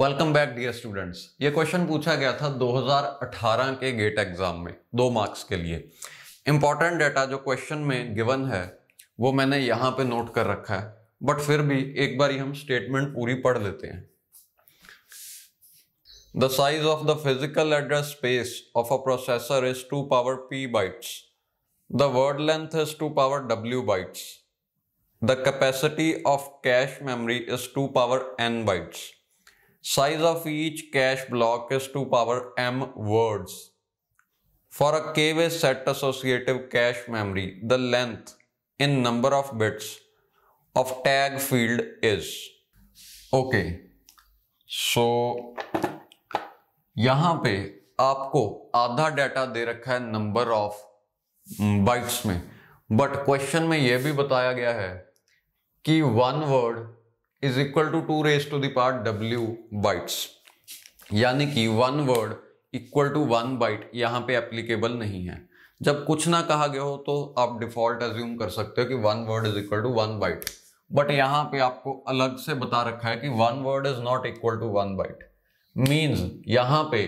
Welcome back dear students ये question पूछा गया था 2018 के गेट एग्जाम में दो मार्क्स के लिए इम्पॉर्टेंट डाटा जो क्वेश्चन में गिवन है वो मैंने यहाँ पे नोट कर रखा है बट फिर भी एक बार हम स्टेटमेंट पूरी पढ़ लेते हैं the size of the physical address space of a processor is two power P bytes the word length is two power W bytes the capacity of cache memory is two power N bytes size of each cache block is two power M words for a K way set associative cache memory the length in number of bits of tag field is okay so यहां पे आपको आधा data दे रखा है number of bytes में but question में यह भी बताया गया है कि one word is equal to two raise to दार्ट डब्ल्यू बाइट्स यानी कि one word equal to one byte यहाँ पे एप्लीकेबल नहीं है जब कुछ ना कहा गया हो तो आप डिफॉल्ट एज्यूम कर सकते हो कि one word is equal to one byte but यहाँ पे आपको अलग से बता रखा है कि one word is not equal to one byte means यहाँ पे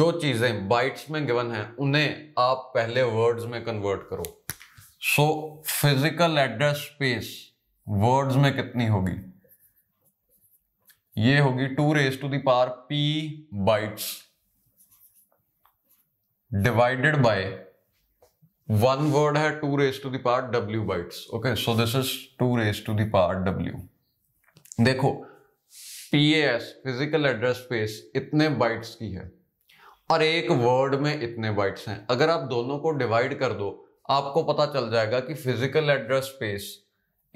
जो चीज़ें बाइट्स में गिवन है उन्हें आप पहले वर्ड्स में कन्वर्ट करो so physical address space words में कितनी होगी ये होगी two raise to the power P bytes divided by one word है two raise to the power W bytes okay so this is two raise to the power W देखो P S physical address space इतने bytes की है और एक word में इतने bytes हैं अगर आप दोनों को डिवाइड कर दो आपको पता चल जाएगा कि physical address space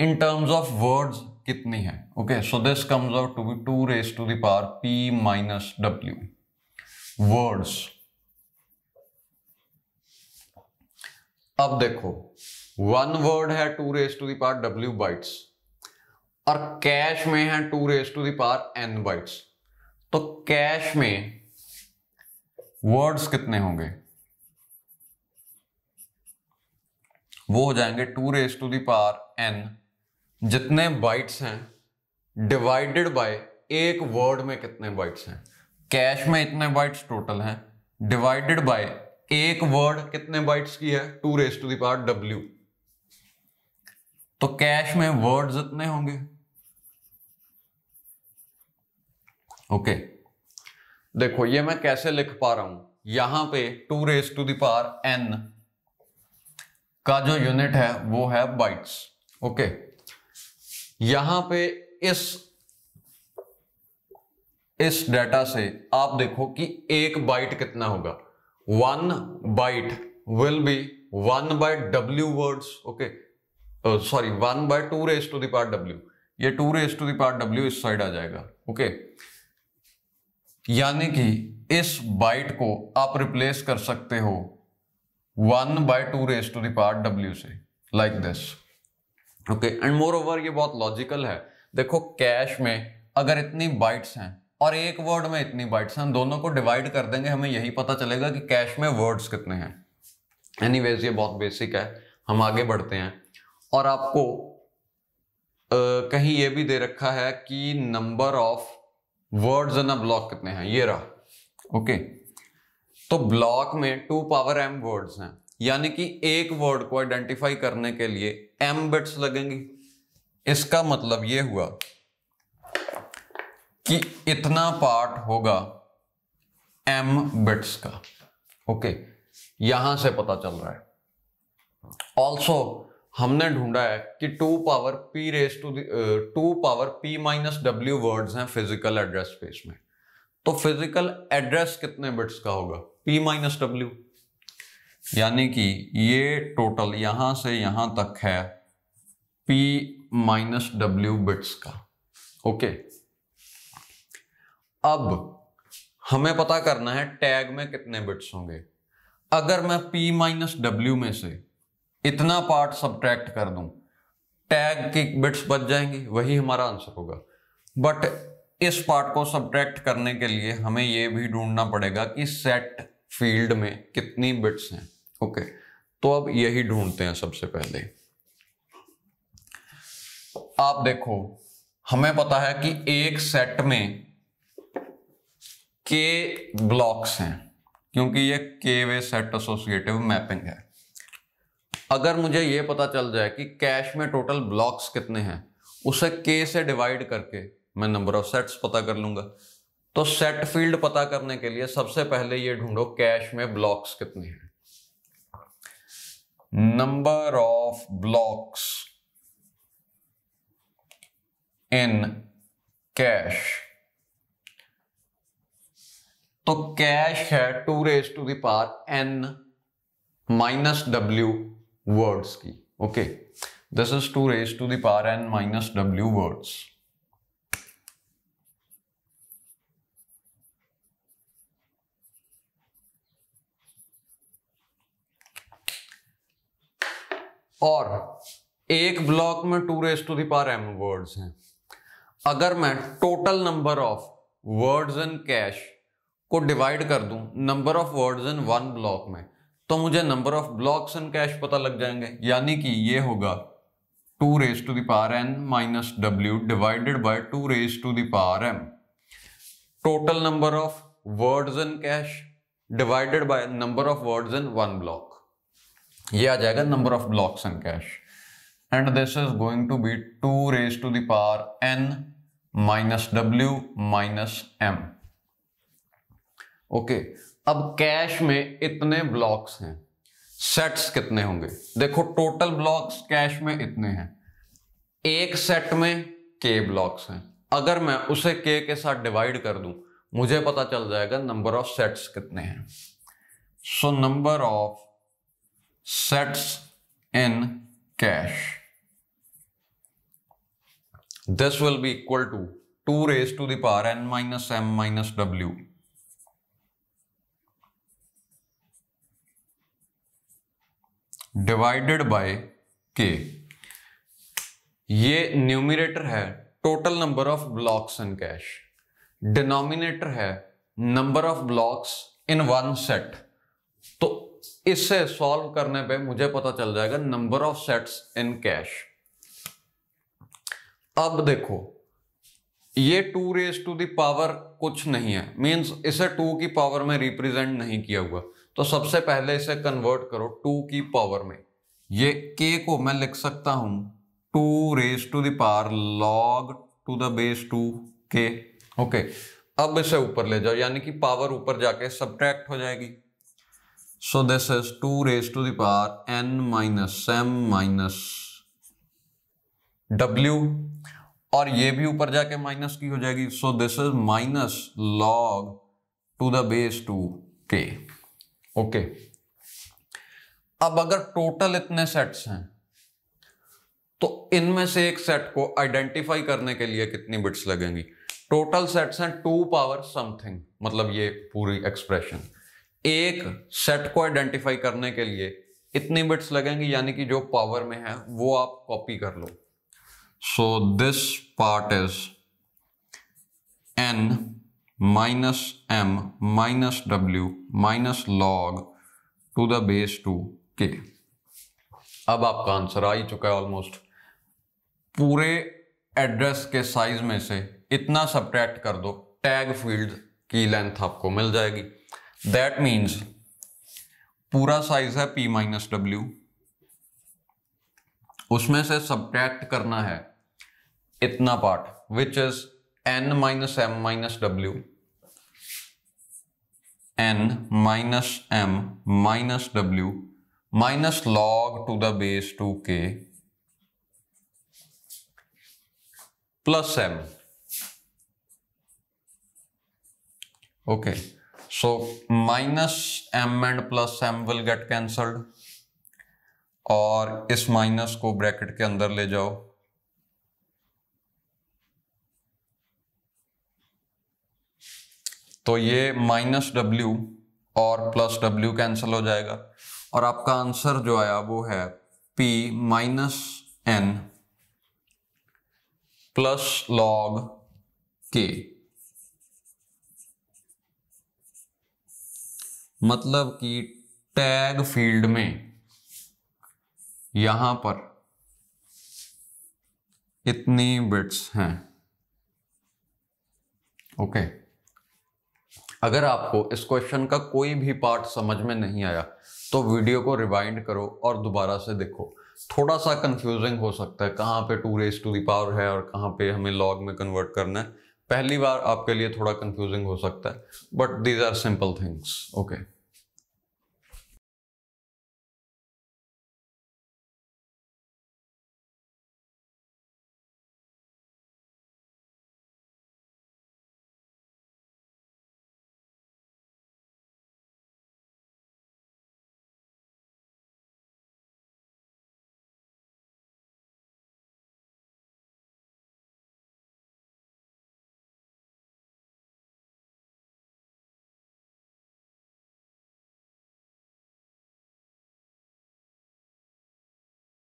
in terms of words कितनी है okay so this comes out to be two raise to the power P minus W words अब देखो वन वर्ड है two raise to the power W bytes और कैश में है two raise to the power N bytes तो cache में words कितने होंगे वो हो जाएंगे two raise to the power N जितने बाइट्स हैं डिवाइडेड बाय एक वर्ड में कितने बाइट्स हैं कैश में इतने बाइट्स टोटल हैं डिवाइडेड बाय एक वर्ड कितने बाइट्स की है two raise to power W तो कैश में वर्ड इतने होंगे ओके देखो ये मैं कैसे लिख पा रहा हूं यहां पे two raise to the power N का जो यूनिट है वो है बाइट्स ओके okay. यहां पे इस इस डाटा से आप देखो कि एक बाइट कितना होगा one byte will be one by W words okay sorry one by two raise to दार्ट डब्ल्यू ये टू रेस टू दार्ट डब्ल्यू इस साइड आ जाएगा ओके okay? यानी कि इस बाइट को आप रिप्लेस कर सकते हो one by two raise to दार्ट डब्ल्यू से like like this okay and moreover ये बहुत लॉजिकल है देखो कैश में अगर इतनी बाइट्स हैं और एक वर्ड में इतनी बाइट्स हैं दोनों को डिवाइड कर देंगे हमें यही पता चलेगा कि कैश में वर्ड्स कितने हैं एनी ये बहुत बेसिक है हम आगे बढ़ते हैं और आपको आ, कहीं ये भी दे रखा है कि number of words in a block कितने हैं ये रहा ओके okay. तो ब्लॉक में टू पावर एम वर्ड्स हैं यानी कि एक वर्ड को आइडेंटिफाई करने के लिए एम बिट्स लगेंगी इसका मतलब यह हुआ कि इतना पार्ट होगा एम बिट्स का ओके यहां से पता चल रहा है ऑल्सो हमने ढूंढा है कि two power P raise to two power P minus W words हैं फिजिकल एड्रेस स्पेस में तो फिजिकल एड्रेस कितने बिट्स का होगा पी माइनस डब्ल्यू यानी कि ये टोटल यहां से यहां तक है P माइनस डब्ल्यू बिट्स का ओके अब हमें पता करना है टैग में कितने बिट्स होंगे अगर मैं P माइनस डब्ल्यू में से इतना पार्ट सब्ट्रैक्ट कर दूं टैग की बिट्स बच जाएंगी वही हमारा आंसर होगा बट इस पार्ट को सब्ट्रैक्ट करने के लिए हमें यह भी ढूंढना पड़ेगा कि सेट फील्ड में कितनी बिट्स हैं ओके तो अब यही ढूंढते हैं सबसे पहले आप देखो हमें पता है कि एक सेट में के ब्लॉक्स हैं क्योंकि ये के वे सेट एसोसिएटिव मैपिंग है अगर मुझे ये पता चल जाए कि कैश में टोटल ब्लॉक्स कितने हैं उसे के से डिवाइड करके मैं नंबर ऑफ सेट्स पता कर लूंगा तो सेट फील्ड पता करने के लिए सबसे पहले ये ढूंढो कैश में ब्लॉक्स कितने हैं number of blocks in cache तो कैश है two raise to the power N minus W words की okay this is two raise to the power N minus W words और एक ब्लॉक में two raise to power M words हैं अगर मैं total number of words in cache को divide कर दूं number of words in one block में तो मुझे number of blocks in cache पता लग जाएंगे यानी कि ये होगा to raise to the power N minus W divided by two raise to the power M total number of words in cache divided by number of words in one block ये आ जाएगा number of blocks in cache and this is going to be two raise to the power N minus W minus M okay अब cache में इतने blocks हैं sets कितने होंगे देखो टोटल ब्लॉक्स कैश में इतने हैं एक सेट में के ब्लॉक्स हैं अगर मैं उसे के के साथ डिवाइड कर दूं मुझे पता चल जाएगा नंबर ऑफ सेट्स कितने हैं so number of sets in cash. This will be equal to 2 raised to the power n minus m minus w. Divided by K ये न्यूमिनेटर है total number of blocks in cache denominator है number of blocks in one set तो इसे solve करने पे मुझे पता चल जाएगा number of sets in cache अब देखो ये टू रेज टू दावर कुछ नहीं है मींस इसे टू की पावर में रिप्रेजेंट नहीं किया हुआ तो सबसे पहले इसे कन्वर्ट करो टू की पावर में ये के को मैं लिख सकता हूं two raise to the power log to the base two K okay अब इसे ऊपर ले जाओ यानी कि पावर ऊपर जाके सब्ट्रैक्ट हो जाएगी So this is 2 raised to the power n minus m minus w और ये भी ऊपर जाके माइनस की हो जाएगी so this is minus log to the base two K okay अब अगर टोटल इतने सेट्स हैं तो इनमें से एक सेट को आइडेंटिफाई करने के लिए कितनी बिट्स लगेंगी टोटल सेट्स हैं टू पावर समथिंग मतलब ये पूरी एक्सप्रेशन एक सेट को आइडेंटिफाई करने के लिए इतनी बिट्स लगेंगे यानी कि जो पावर में है वो आप कॉपी कर लो so this part is N minus M minus W minus log to the base two K अब आपका आंसर आ ही चुका है ऑलमोस्ट पूरे एड्रेस के साइज में से इतना सब्ट्रैक्ट कर दो टैग फील्ड की लेंथ आपको मिल जाएगी दैट मीन्स पूरा साइज है पी माइनस डब्ल्यू उसमें से सब्ट्रैक्ट करना है इतना part which is N minus M minus W N minus M minus W minus log to the base two K plus M okay okay. So minus M and plus M will get cancelled और इस minus को bracket के अंदर ले जाओ तो ये minus W और प्लस डब्ल्यू कैंसिल हो जाएगा और आपका आंसर जो आया वो है P minus N plus log K मतलब कि टैग फील्ड में यहां पर इतनी बिट्स हैं ओके okay. अगर आपको इस क्वेश्चन का कोई भी पार्ट समझ में नहीं आया तो वीडियो को रिवाइंड करो और दोबारा से देखो थोड़ा सा कंफ्यूजिंग हो सकता है कहाँ पे टू रेस टू पावर है और कहाँ पे हमें लॉग में कन्वर्ट करना है पहली बार आपके लिए थोड़ा कंफ्यूजिंग हो सकता है but these are simple things okay